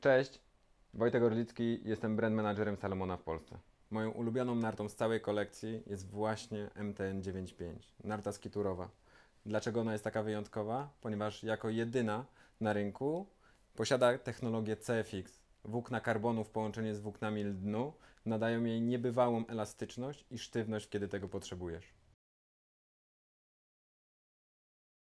Cześć, Wojtek Orlicki, jestem brand managerem Salomona w Polsce. Moją ulubioną nartą z całej kolekcji jest właśnie MTN95, narta skiturowa. Dlaczego ona jest taka wyjątkowa? Ponieważ jako jedyna na rynku posiada technologię CFX. Włókna karbonu w połączeniu z włóknami lnu nadają jej niebywałą elastyczność i sztywność, kiedy tego potrzebujesz.